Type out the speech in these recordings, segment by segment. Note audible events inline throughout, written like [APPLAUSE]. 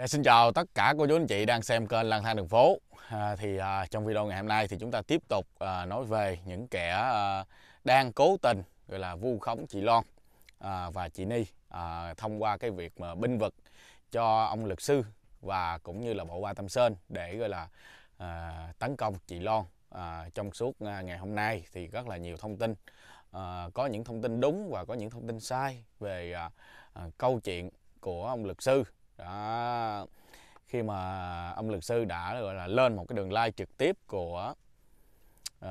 Dạ xin chào tất cả cô chú anh chị đang xem kênh lang thang đường phố. À, thì à, trong video ngày hôm nay thì chúng ta tiếp tục à, nói về những kẻ à, đang cố tình gọi là vu khống chị Loan à, và chị Ni à, thông qua cái việc mà binh vực cho ông luật sư và cũng như là bộ ba Tâm Sơn để gọi là à, tấn công chị Loan à, trong suốt à, ngày hôm nay thì rất là nhiều thông tin à, có những thông tin đúng và có những thông tin sai về à, à, câu chuyện của ông luật sư đó khi mà ông luật sư đã gọi là lên một cái đường like trực tiếp của uh,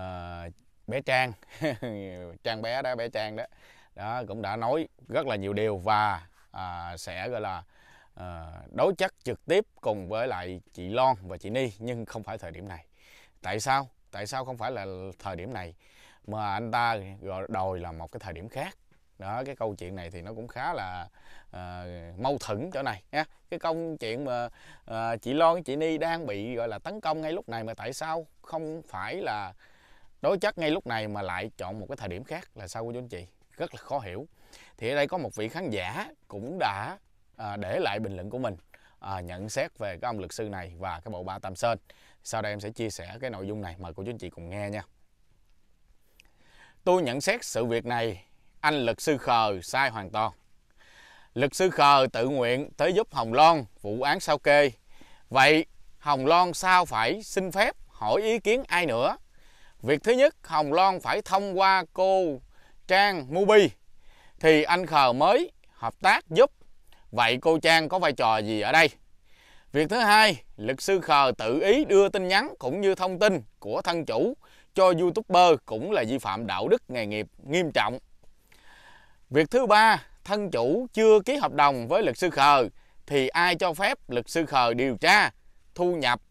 bé trang [LAUGHS] trang bé đó bé trang đó đó cũng đã nói rất là nhiều điều và à, sẽ gọi là à, đối chất trực tiếp cùng với lại chị Lon và chị Ni nhưng không phải thời điểm này. Tại sao? Tại sao không phải là thời điểm này mà anh ta gọi đòi là một cái thời điểm khác? đó cái câu chuyện này thì nó cũng khá là à, mâu thuẫn chỗ này nha cái câu chuyện mà à, chị Loan chị Ni đang bị gọi là tấn công ngay lúc này mà tại sao không phải là đối chất ngay lúc này mà lại chọn một cái thời điểm khác là sao của chú anh chị rất là khó hiểu thì ở đây có một vị khán giả cũng đã à, để lại bình luận của mình à, nhận xét về cái ông luật sư này và cái bộ ba tam sơn sau đây em sẽ chia sẻ cái nội dung này mời cô chú anh chị cùng nghe nha tôi nhận xét sự việc này anh luật sư Khờ sai hoàn toàn. Luật sư Khờ tự nguyện tới giúp Hồng Loan vụ án sao kê. Vậy Hồng Loan sao phải xin phép hỏi ý kiến ai nữa? Việc thứ nhất Hồng Loan phải thông qua cô Trang Mubi thì anh Khờ mới hợp tác giúp. Vậy cô Trang có vai trò gì ở đây? Việc thứ hai, luật sư Khờ tự ý đưa tin nhắn cũng như thông tin của thân chủ cho YouTuber cũng là vi phạm đạo đức nghề nghiệp nghiêm trọng. Việc thứ ba, thân chủ chưa ký hợp đồng với luật sư khờ thì ai cho phép luật sư khờ điều tra, thu nhập,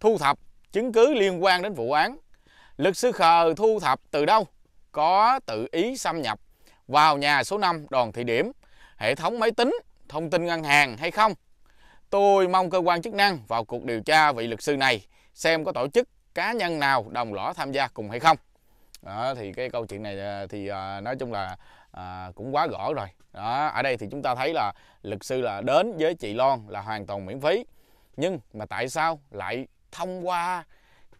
thu thập chứng cứ liên quan đến vụ án. Luật sư khờ thu thập từ đâu? Có tự ý xâm nhập vào nhà số 5 đoàn thị điểm, hệ thống máy tính, thông tin ngân hàng hay không? Tôi mong cơ quan chức năng vào cuộc điều tra vị luật sư này xem có tổ chức cá nhân nào đồng lõa tham gia cùng hay không. Đó, thì cái câu chuyện này à, thì à, nói chung là à, cũng quá gõ rồi đó ở đây thì chúng ta thấy là luật sư là đến với chị Loan là hoàn toàn miễn phí nhưng mà tại sao lại thông qua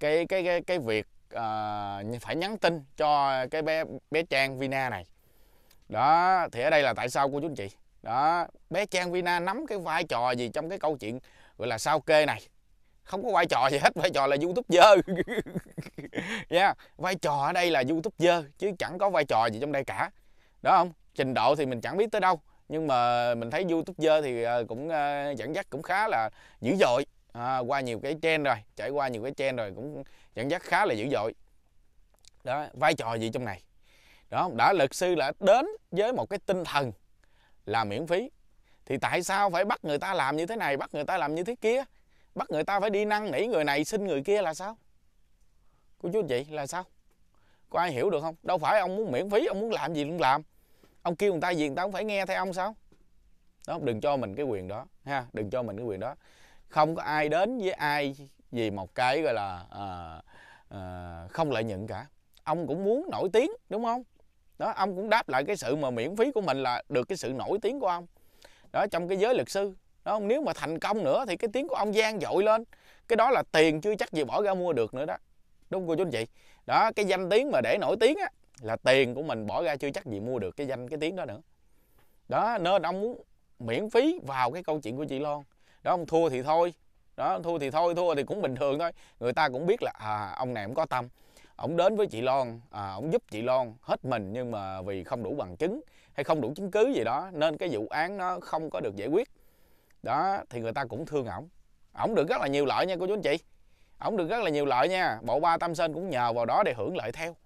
cái cái cái, cái việc à, phải nhắn tin cho cái bé bé Trang Vina này đó thì ở đây là tại sao của chú anh chị đó bé Trang Vina nắm cái vai trò gì trong cái câu chuyện gọi là sao kê này không có vai trò gì hết vai trò là youtube dơ [LAUGHS] nha yeah. vai trò ở đây là youtube dơ chứ chẳng có vai trò gì trong đây cả đó không trình độ thì mình chẳng biết tới đâu nhưng mà mình thấy youtuber thì ờ, cũng ờ, dẫn dắt cũng khá là dữ dội à, qua nhiều cái trend rồi trải qua nhiều cái trend rồi cũng dẫn dắt khá là dữ dội đó vai trò gì trong này đó đã luật sư là đến với một cái tinh thần là miễn phí thì tại sao phải bắt người ta làm như thế này bắt người ta làm như thế kia bắt người ta phải đi năn nỉ người này xin người kia là sao cô chú chị là sao có ai hiểu được không đâu phải ông muốn miễn phí ông muốn làm gì cũng làm ông kêu người ta gì người ta cũng phải nghe theo ông sao đó đừng cho mình cái quyền đó ha đừng cho mình cái quyền đó không có ai đến với ai vì một cái gọi là à, à, không lợi nhuận cả ông cũng muốn nổi tiếng đúng không đó ông cũng đáp lại cái sự mà miễn phí của mình là được cái sự nổi tiếng của ông đó trong cái giới luật sư đó nếu mà thành công nữa thì cái tiếng của ông gian dội lên cái đó là tiền chưa chắc gì bỏ ra mua được nữa đó đúng không cô chú anh chị đó cái danh tiếng mà để nổi tiếng á là tiền của mình bỏ ra chưa chắc gì mua được cái danh cái tiếng đó nữa đó nên ông muốn miễn phí vào cái câu chuyện của chị Loan đó ông thua thì thôi đó thua thì thôi thua thì cũng bình thường thôi người ta cũng biết là à, ông này cũng có tâm ông đến với chị Loan à, ông giúp chị Loan hết mình nhưng mà vì không đủ bằng chứng hay không đủ chứng cứ gì đó nên cái vụ án nó không có được giải quyết đó thì người ta cũng thương ổng ổng được rất là nhiều lợi nha cô chú anh chị ổng được rất là nhiều lợi nha bộ ba tâm sơn cũng nhờ vào đó để hưởng lợi theo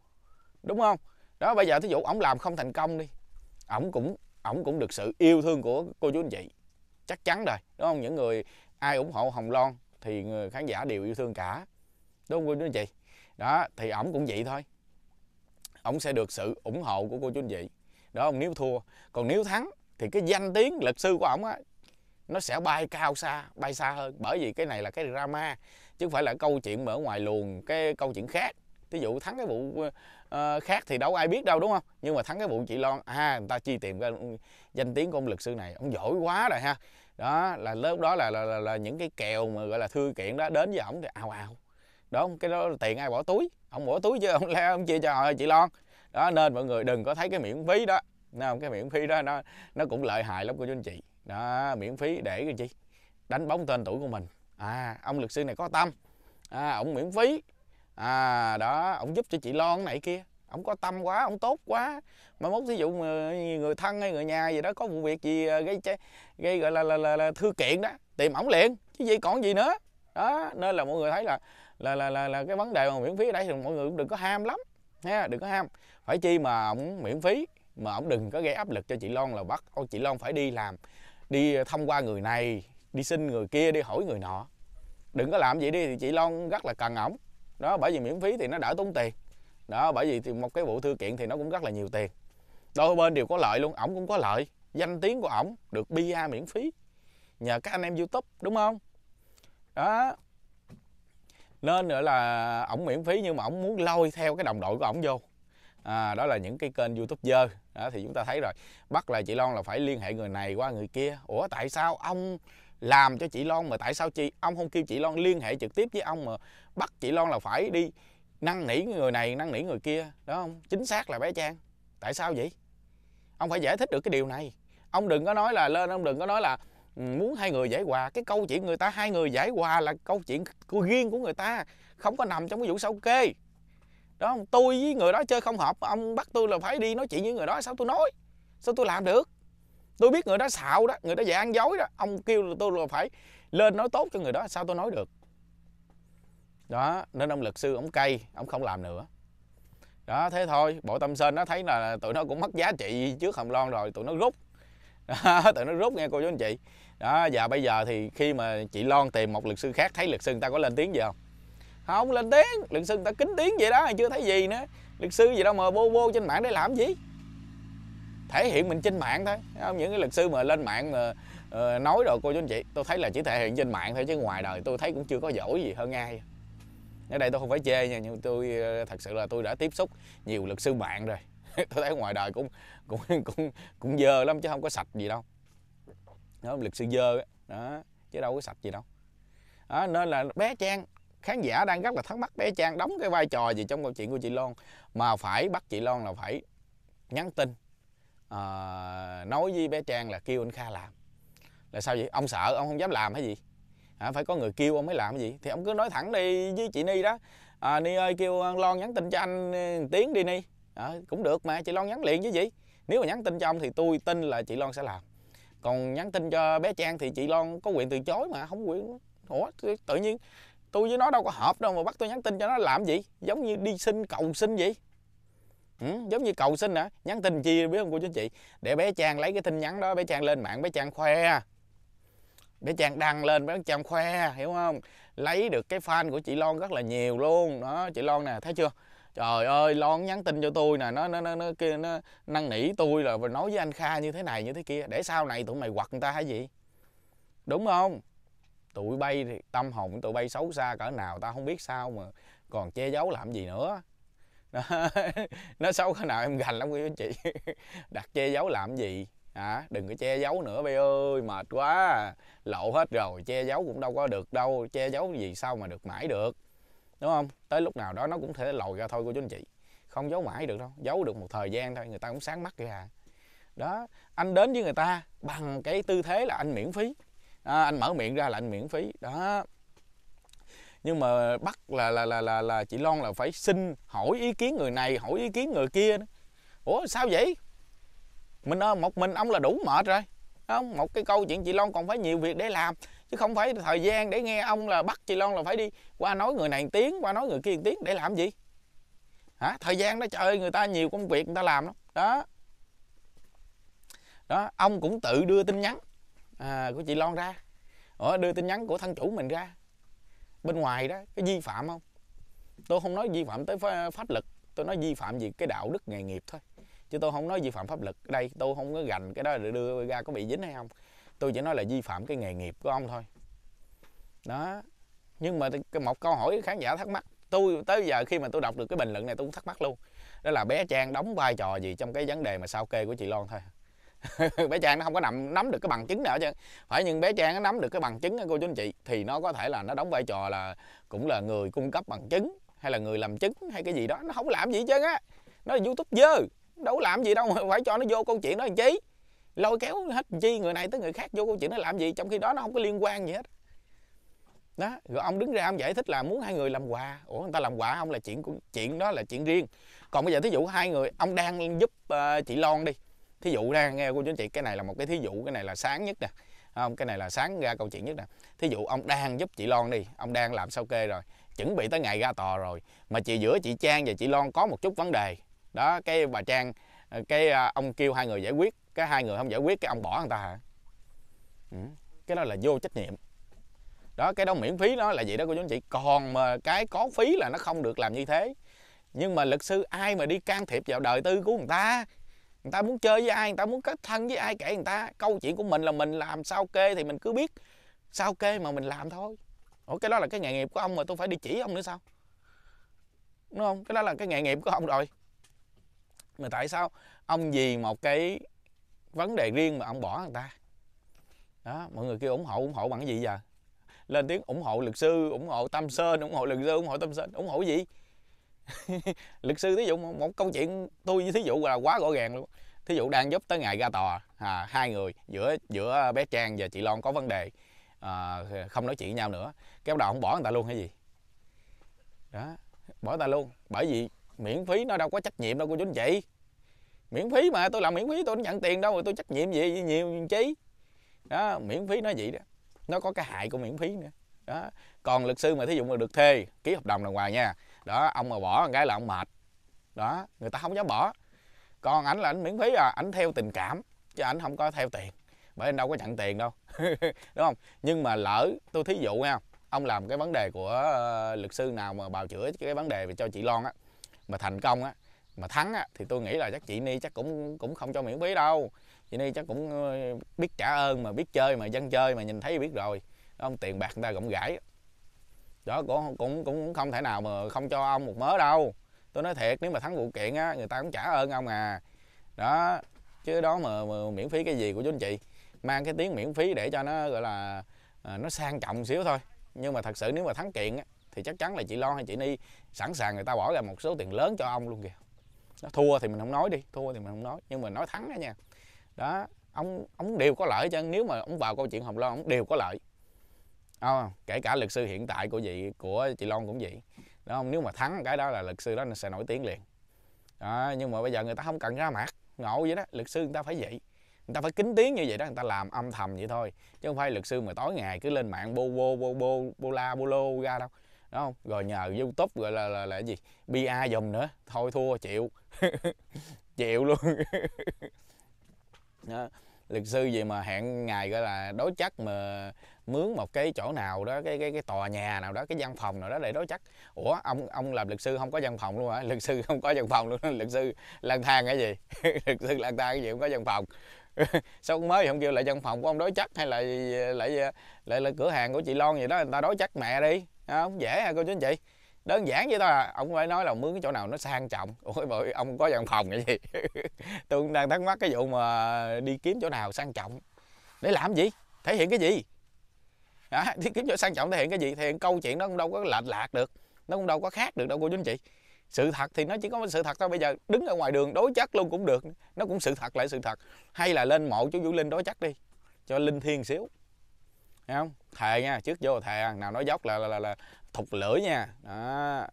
đúng không đó bây giờ thí dụ ổng làm không thành công đi ổng cũng ổng cũng được sự yêu thương của cô chú anh chị chắc chắn rồi đúng không những người ai ủng hộ hồng loan thì người khán giả đều yêu thương cả đúng không cô chú anh chị đó thì ổng cũng vậy thôi ổng sẽ được sự ủng hộ của cô chú anh chị đó ông nếu thua còn nếu thắng thì cái danh tiếng luật sư của ổng á nó sẽ bay cao xa bay xa hơn bởi vì cái này là cái drama chứ phải là câu chuyện mở ngoài luồng cái câu chuyện khác thí dụ thắng cái vụ uh, khác thì đâu ai biết đâu đúng không nhưng mà thắng cái vụ chị loan à người ta chi tìm ra danh tiếng của ông luật sư này ông giỏi quá rồi ha đó là lớp đó là là, là, là những cái kèo mà gọi là thư kiện đó đến với ổng thì ào ào đó cái đó tiền ai bỏ túi ông bỏ túi chứ ông la ông chia cho chị loan đó nên mọi người đừng có thấy cái miễn phí đó nào cái miễn phí đó nó nó cũng lợi hại lắm của anh chị đó miễn phí để cái chi đánh bóng tên tuổi của mình à ông luật sư này có tâm à ông miễn phí à đó ông giúp cho chị lon này kia ông có tâm quá ông tốt quá mà mốt ví dụ người, thân hay người nhà gì đó có vụ việc gì à, gây gây gọi là là, là, là thư kiện đó tìm ổng liền chứ gì còn gì nữa đó nên là mọi người thấy là là là là, là cái vấn đề mà miễn phí ở đây thì mọi người cũng đừng có ham lắm ha đừng có ham phải chi mà ổng miễn phí mà ổng đừng có gây áp lực cho chị Loan là bắt ô chị Loan phải đi làm đi à, thông qua người này đi xin người kia đi hỏi người nọ đừng có làm vậy đi thì chị Long rất là cần ổng đó bởi vì miễn phí thì nó đỡ tốn tiền đó bởi vì thì một cái vụ thư kiện thì nó cũng rất là nhiều tiền đôi bên đều có lợi luôn ổng cũng có lợi danh tiếng của ổng được bia miễn phí nhờ các anh em youtube đúng không đó nên nữa là ổng miễn phí nhưng mà ổng muốn lôi theo cái đồng đội của ổng vô à, đó là những cái kênh youtube dơ đó, thì chúng ta thấy rồi bắt là chị lon là phải liên hệ người này qua người kia ủa tại sao ông làm cho chị loan mà tại sao chị ông không kêu chị loan liên hệ trực tiếp với ông mà bắt chị loan là phải đi năn nỉ người này năn nỉ người kia đó không chính xác là bé Trang tại sao vậy ông phải giải thích được cái điều này ông đừng có nói là lên ông đừng có nói là ừ, muốn hai người giải hòa cái câu chuyện người ta hai người giải hòa là câu chuyện của riêng của người ta không có nằm trong cái vụ sao kê đó không tôi với người đó chơi không hợp ông bắt tôi là phải đi nói chuyện với người đó sao tôi nói sao tôi làm được tôi biết người đó xạo đó người đó dạy ăn dối đó ông kêu tôi là phải lên nói tốt cho người đó sao tôi nói được đó nên ông luật sư ông cay ông không làm nữa đó thế thôi bộ tâm sơn nó thấy là tụi nó cũng mất giá trị trước hồng loan rồi tụi nó rút đó, [LAUGHS] tụi nó rút nghe cô chú anh chị đó và bây giờ thì khi mà chị loan tìm một luật sư khác thấy luật sư người ta có lên tiếng gì không không lên tiếng luật sư người ta kính tiếng vậy đó chưa thấy gì nữa luật sư gì đâu mà vô vô trên mạng để làm gì thể hiện mình trên mạng thôi những cái luật sư mà lên mạng mà ờ, nói rồi cô chú anh chị tôi thấy là chỉ thể hiện trên mạng thôi chứ ngoài đời tôi thấy cũng chưa có giỏi gì hơn ai ở đây tôi không phải chê nha nhưng tôi ờ, thật sự là tôi đã tiếp xúc nhiều luật sư mạng rồi [LAUGHS] tôi thấy ngoài đời cũng cũng cũng cũng dơ lắm chứ không có sạch gì đâu đó luật sư dơ đó chứ đâu có sạch gì đâu đó, nên là bé trang khán giả đang rất là thắc mắc bé trang đóng cái vai trò gì trong câu chuyện của chị loan mà phải bắt chị loan là phải nhắn tin à, nói với bé trang là kêu anh kha làm là sao vậy ông sợ ông không dám làm hay gì à, phải có người kêu ông mới làm cái gì thì ông cứ nói thẳng đi với chị ni đó à, ni ơi kêu ờ, lon nhắn tin cho anh tiếng đi ni à, cũng được mà chị lon nhắn liền chứ gì nếu mà nhắn tin cho ông thì tôi tin là chị lon sẽ làm còn nhắn tin cho bé trang thì chị lon có quyền từ chối mà không quyền ủa tự nhiên tôi với nó đâu có hợp đâu mà bắt tôi nhắn tin cho nó làm gì giống như đi xin cầu xin vậy Ừ, giống như cầu xin hả nhắn tin chi biết không cô chú chị để bé trang lấy cái tin nhắn đó bé trang lên mạng bé trang khoe bé trang đăng lên bé trang khoe hiểu không lấy được cái fan của chị lon rất là nhiều luôn đó chị lon nè thấy chưa trời ơi lon nhắn tin cho tôi nè nó nó nó nó kia nó năn nỉ tôi là nói với anh kha như thế này như thế kia để sau này tụi mày quật người ta hay gì đúng không tụi bay thì tâm hồn tụi bay xấu xa cỡ nào ta không biết sao mà còn che giấu làm gì nữa nó, [LAUGHS] nó xấu cái nào em gành lắm quý anh chị [LAUGHS] đặt che giấu làm gì à, đừng có che giấu nữa bây ơi mệt quá lộ hết rồi che giấu cũng đâu có được đâu che giấu gì sao mà được mãi được đúng không tới lúc nào đó nó cũng thể lồi ra thôi cô chú anh chị không giấu mãi được đâu giấu được một thời gian thôi người ta cũng sáng mắt kìa đó anh đến với người ta bằng cái tư thế là anh miễn phí à, anh mở miệng ra là anh miễn phí đó nhưng mà bắt là là là là, là chị Loan là phải xin hỏi ý kiến người này hỏi ý kiến người kia ủa sao vậy mình một mình ông là đủ mệt rồi không một cái câu chuyện chị Loan còn phải nhiều việc để làm chứ không phải thời gian để nghe ông là bắt chị Loan là phải đi qua nói người này tiếng qua nói người kia tiếng để làm gì hả thời gian đó trời ơi, người ta nhiều công việc người ta làm lắm đó đó ông cũng tự đưa tin nhắn à, của chị Loan ra Ủa, đưa tin nhắn của thân chủ mình ra bên ngoài đó cái vi phạm không tôi không nói vi phạm tới pháp lực tôi nói vi phạm gì cái đạo đức nghề nghiệp thôi chứ tôi không nói vi phạm pháp luật đây tôi không có gành cái đó để đưa ra có bị dính hay không tôi chỉ nói là vi phạm cái nghề nghiệp của ông thôi đó nhưng mà cái một câu hỏi khán giả thắc mắc tôi tới giờ khi mà tôi đọc được cái bình luận này tôi cũng thắc mắc luôn đó là bé trang đóng vai trò gì trong cái vấn đề mà sao kê của chị loan thôi [LAUGHS] bé trang nó không có nắm nắm được cái bằng chứng nào chứ phải nhưng bé trang nó nắm được cái bằng chứng cô chú anh chị thì nó có thể là nó đóng vai trò là cũng là người cung cấp bằng chứng hay là người làm chứng hay cái gì đó nó không làm gì chứ á nó là youtube dơ đâu làm gì đâu phải cho nó vô câu chuyện đó làm chi lôi kéo hết chi người này tới người khác vô câu chuyện nó làm gì trong khi đó nó không có liên quan gì hết đó rồi ông đứng ra ông giải thích là muốn hai người làm quà ủa người ta làm quà không là chuyện chuyện đó là chuyện riêng còn bây giờ thí dụ hai người ông đang giúp uh, chị lon đi thí dụ ra nghe cô chú anh chị cái này là một cái thí dụ cái này là sáng nhất nè không cái này là sáng ra câu chuyện nhất nè thí dụ ông đang giúp chị Lon đi ông đang làm sao kê rồi chuẩn bị tới ngày ra tòa rồi mà chị giữa chị Trang và chị Lon có một chút vấn đề đó cái bà Trang ờ, cái ờ, ông kêu hai người giải quyết cái hai người không giải quyết cái ông bỏ người ta hả ừ. cái đó là vô trách nhiệm đó cái đó miễn phí nó là vậy đó cô chú anh chị còn mà cái có phí là nó không được làm như thế nhưng mà luật sư ai mà đi can thiệp vào đời tư của người ta người ta muốn chơi với ai người ta muốn kết thân với ai kể người ta câu chuyện của mình là mình làm sao kê thì mình cứ biết sao kê mà mình làm thôi ủa cái đó là cái nghề nghiệp của ông mà tôi phải đi chỉ ông nữa sao đúng không cái đó là cái nghề nghiệp của ông rồi mà tại sao ông vì một cái vấn đề riêng mà ông bỏ người ta đó mọi người kêu ủng hộ ủng hộ bằng cái gì giờ lên tiếng ủng hộ luật sư ủng hộ tâm sơn ủng hộ luật sư ủng hộ tâm sơn ủng hộ gì [LAUGHS] luật sư thí dụ một câu chuyện tôi với thí dụ là quá rõ ràng luôn thí dụ đang giúp tới ngày ra tòa à, hai người giữa giữa bé trang và chị lon có vấn đề à, không nói chuyện với nhau nữa cái đầu không bỏ người ta luôn hay gì đó bỏ người ta luôn bởi vì miễn phí nó đâu có trách nhiệm đâu cô chú anh chị miễn phí mà tôi làm miễn phí tôi nhận tiền đâu rồi tôi trách nhiệm gì nhiều chí đó miễn phí nó vậy đó nó có cái hại của miễn phí nữa đó còn luật sư mà thí dụ mà được thuê ký hợp đồng là ngoài nha đó ông mà bỏ một cái là ông mệt đó người ta không dám bỏ còn ảnh là ảnh miễn phí à ảnh theo tình cảm chứ ảnh không có theo tiền bởi anh đâu có nhận tiền đâu [LAUGHS] đúng không nhưng mà lỡ tôi thí dụ nha ông làm cái vấn đề của uh, luật sư nào mà bào chữa cái vấn đề về cho chị Loan á mà thành công á mà thắng á thì tôi nghĩ là chắc chị Ni chắc cũng cũng không cho miễn phí đâu chị Ni chắc cũng ờ, biết trả ơn mà biết chơi mà dân chơi mà nhìn thấy biết rồi ông tiền bạc người ta gọng gãi đó cũng cũng cũng không thể nào mà không cho ông một mớ đâu tôi nói thiệt nếu mà thắng vụ kiện á người ta cũng trả ơn ông à đó chứ đó mà, mà miễn phí cái gì của chú anh chị mang cái tiếng miễn phí để cho nó gọi là à, nó sang trọng xíu thôi nhưng mà thật sự nếu mà thắng kiện á, thì chắc chắn là chị lo hay chị ni sẵn sàng người ta bỏ ra một số tiền lớn cho ông luôn kìa nó thua thì mình không nói đi thua thì mình không nói nhưng mà nói thắng đó nha đó ông ông đều có lợi chứ nếu mà ông vào câu chuyện hồng loan ông đều có lợi à, kể cả luật sư hiện tại của vị của chị Long cũng vậy đúng không nếu mà thắng cái đó là luật sư đó nó sẽ nổi tiếng liền đó, nhưng mà bây giờ người ta không cần ra mặt ngộ vậy đó luật sư người ta phải vậy người ta phải kính tiếng như vậy đó người ta làm âm thầm vậy thôi chứ không phải luật sư mà tối ngày cứ lên mạng bô bô bô bô bô la bô lô ra đâu đúng không rồi nhờ youtube gọi là là là cái gì pa dùm nữa thôi thua chịu [LAUGHS] chịu luôn [LAUGHS] đó luật sư gì mà hẹn ngày gọi là đối chất mà mướn một cái chỗ nào đó cái cái cái tòa nhà nào đó cái văn phòng nào đó để đối chất ủa ông ông làm luật sư không có văn phòng luôn hả [LAUGHS] luật sư không có văn phòng luôn luật sư lang thang cái gì [LAUGHS] luật sư lang thang cái gì không có văn phòng [LAUGHS] sao ông mới không kêu lại văn phòng của ông đối chất hay là lại lại, lại cửa hàng của chị Lon gì đó người ta đối chất mẹ đi không dễ hả cô chú anh chị đơn giản vậy thôi à ông phải nói là mướn cái chỗ nào nó sang trọng ôi bởi ông có văn phòng vậy gì [LAUGHS] tôi cũng đang thắc mắc cái vụ mà đi kiếm chỗ nào sang trọng để làm gì thể hiện cái gì à, đi kiếm chỗ sang trọng thể hiện cái gì thể hiện câu chuyện nó cũng đâu có lệch lạc được nó cũng đâu có khác được đâu cô chú anh chị sự thật thì nó chỉ có sự thật thôi bây giờ đứng ở ngoài đường đối chất luôn cũng được nó cũng sự thật lại sự thật hay là lên mộ chú vũ linh đối chất đi cho linh thiên xíu Thấy không thề nha trước vô thề nào nói dốc là là là, là thục lưỡi nha đó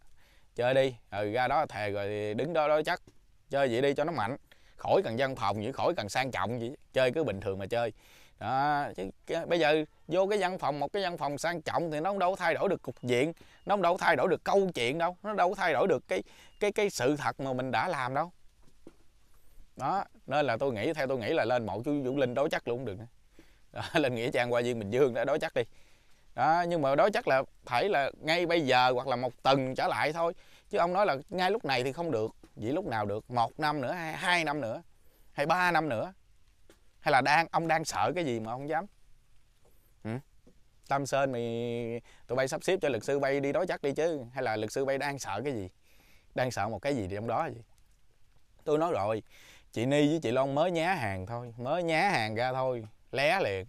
chơi đi ừ ra đó thề rồi đứng đó đó chắc chơi vậy đi cho nó mạnh khỏi cần văn phòng gì khỏi cần sang trọng gì chơi cứ bình thường mà chơi đó chứ bây giờ vô cái văn phòng một cái văn phòng sang trọng thì nó đâu thay đổi được cục diện nó đâu thay đổi được câu chuyện đâu nó đâu thay đổi được cái cái cái sự thật mà mình đã làm đâu đó nên là tôi nghĩ theo tôi nghĩ là lên mộ chú vũ linh đối chắc luôn được đó, [LAUGHS] lên nghĩa trang qua viên bình dương đã đối chắc đi đó, nhưng mà đó chắc là phải là ngay bây giờ hoặc là một tuần trở lại thôi chứ ông nói là ngay lúc này thì không được vậy lúc nào được một năm nữa hay hai năm nữa hay ba năm nữa hay là đang ông đang sợ cái gì mà không dám ừ? tâm sơn mày tụi bay sắp xếp cho luật sư bay đi đối chắc đi chứ hay là luật sư bay đang sợ cái gì đang sợ một cái gì trong đó gì tôi nói rồi chị ni với chị long mới nhá hàng thôi mới nhá hàng ra thôi lé liền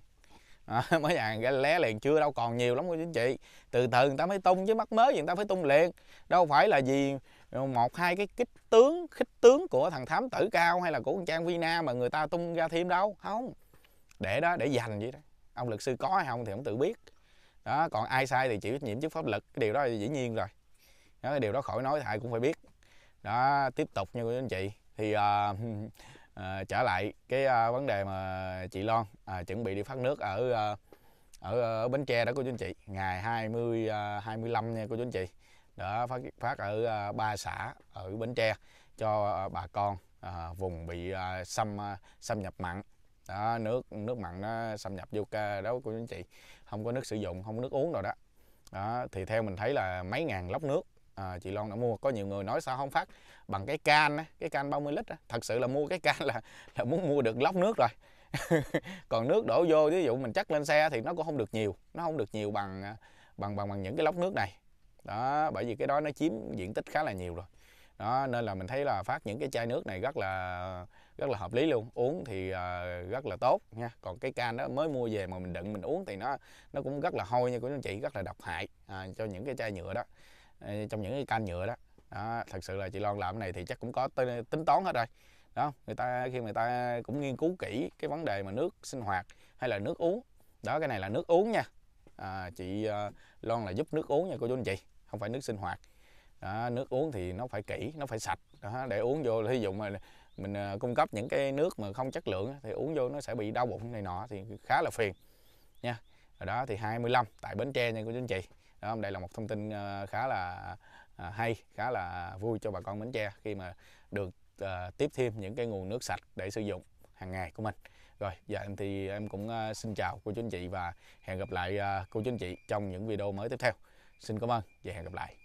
à, [LAUGHS] mấy hàng ra lé liền chưa đâu còn nhiều lắm cô chú anh chị từ từ người ta mới tung chứ mắc mới người ta phải tung liền đâu phải là gì một hai cái kích tướng khích tướng của thằng thám tử cao hay là của con trang vina mà người ta tung ra thêm đâu không để đó để dành vậy đó ông luật sư có hay không thì ông tự biết đó còn ai sai thì chịu trách nhiệm trước pháp luật cái điều đó dĩ nhiên rồi đó, cái điều đó khỏi nói thì ai cũng phải biết đó tiếp tục nha cô chú anh chị thì uh, à, ờ, trở lại cái à, vấn đề mà chị Loan à, chuẩn bị đi phát nước ở à, ở, ở Bến Tre đó cô chú anh chị ngày 20 à, 25 nha cô chú anh chị đã phát phát ở à, ba xã ở Bến Tre cho à, bà con à, vùng bị à, xâm à, xâm nhập mặn đó, nước nước mặn nó xâm nhập vô ca đó của anh chị không có nước sử dụng không có nước uống rồi đó đó thì theo mình thấy là mấy ngàn lốc nước à, chị Loan đã mua có nhiều người nói sao không phát bằng cái can á, cái can 30 lít á. thật sự là mua cái can là là muốn mua được lốc nước rồi [LAUGHS] còn nước đổ vô ví dụ mình chắc lên xe thì nó cũng không được nhiều nó không được nhiều bằng à, bằng bằng bằng những cái lốc nước này đó bởi vì cái đó nó chiếm diện tích khá là nhiều rồi đó nên là mình thấy là phát những cái chai nước này rất là rất là hợp lý luôn uống thì uh, rất là tốt nha còn cái can đó mới mua về mà mình đựng mình uống thì nó nó cũng rất là hôi nha của anh chị rất là độc hại à, cho những cái chai nhựa đó trong những cái can nhựa đó đó thật sự là chị Loan làm cái này thì chắc cũng có tính toán hết rồi đó người ta khi người ta cũng nghiên cứu kỹ cái vấn đề mà nước sinh hoạt hay là nước uống đó cái này là nước uống nha à, chị ờ, Loan là giúp nước uống nha cô chú anh chị không phải nước sinh hoạt đó, nước uống thì nó phải kỹ nó phải sạch đó, để uống vô ví dụ mà mình ờ, cung cấp những cái nước mà không chất lượng thì uống vô nó sẽ bị đau bụng này nọ thì khá là phiền nha ở đó thì 25 tại Bến Tre nha cô chú anh chị Đúng không? Đây là một thông tin ờ, khá là à, hay, khá là vui cho bà con Bến Tre khi mà được ờ, tiếp thêm những cái nguồn nước sạch để sử dụng hàng ngày của mình. Rồi, giờ dạ, em thì em cũng ờ, xin chào cô chú anh chị và hẹn gặp lại cô chú anh chị trong những video mới tiếp theo. Xin cảm ơn và hẹn gặp lại.